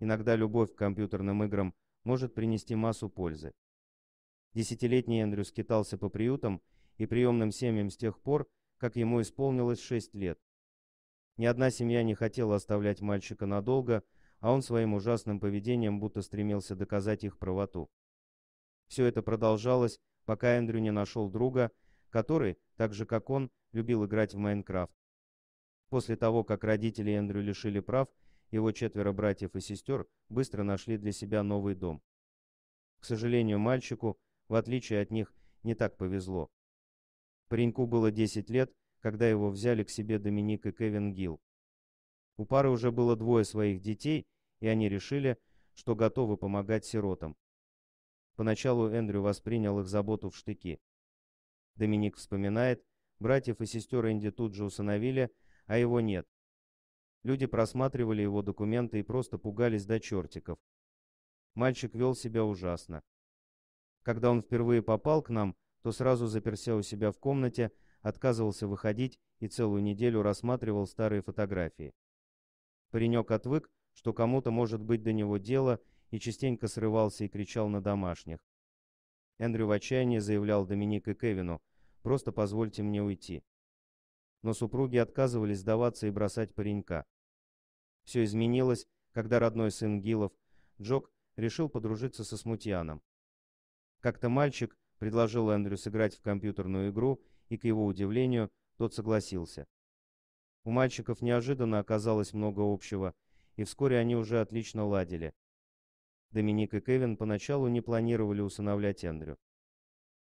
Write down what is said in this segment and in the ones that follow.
Иногда любовь к компьютерным играм может принести массу пользы. Десятилетний Эндрю скитался по приютам и приемным семьям с тех пор, как ему исполнилось 6 лет. Ни одна семья не хотела оставлять мальчика надолго, а он своим ужасным поведением будто стремился доказать их правоту. Все это продолжалось, пока Эндрю не нашел друга, который, так же как он, любил играть в Майнкрафт. После того, как родители Эндрю лишили прав его четверо братьев и сестер быстро нашли для себя новый дом. К сожалению, мальчику, в отличие от них, не так повезло. Пареньку было 10 лет, когда его взяли к себе Доминик и Кевин Гилл. У пары уже было двое своих детей, и они решили, что готовы помогать сиротам. Поначалу Эндрю воспринял их заботу в штыки. Доминик вспоминает, братьев и сестер Энди тут же усыновили, а его нет. Люди просматривали его документы и просто пугались до чертиков. Мальчик вел себя ужасно. Когда он впервые попал к нам, то сразу заперся у себя в комнате, отказывался выходить и целую неделю рассматривал старые фотографии. Паренек отвык, что кому-то может быть до него дело, и частенько срывался и кричал на домашних. Эндрю в отчаянии заявлял Доминик и Кевину, «Просто позвольте мне уйти» но супруги отказывались сдаваться и бросать паренька. Все изменилось, когда родной сын Гилов, Джок, решил подружиться со Смутьяном. Как-то мальчик предложил Эндрю сыграть в компьютерную игру, и, к его удивлению, тот согласился. У мальчиков неожиданно оказалось много общего, и вскоре они уже отлично ладили. Доминик и Кевин поначалу не планировали усыновлять Эндрю.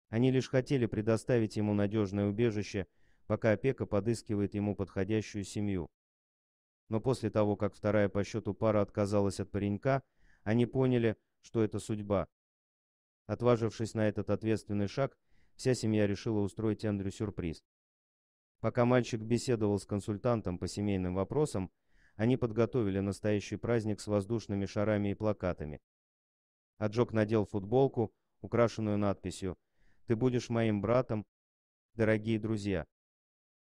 Они лишь хотели предоставить ему надежное убежище – пока опека подыскивает ему подходящую семью. Но после того, как вторая по счету пара отказалась от паренька, они поняли, что это судьба. Отважившись на этот ответственный шаг, вся семья решила устроить Эндрю сюрприз. Пока мальчик беседовал с консультантом по семейным вопросам, они подготовили настоящий праздник с воздушными шарами и плакатами. Аджок надел футболку, украшенную надписью «Ты будешь моим братом, дорогие друзья».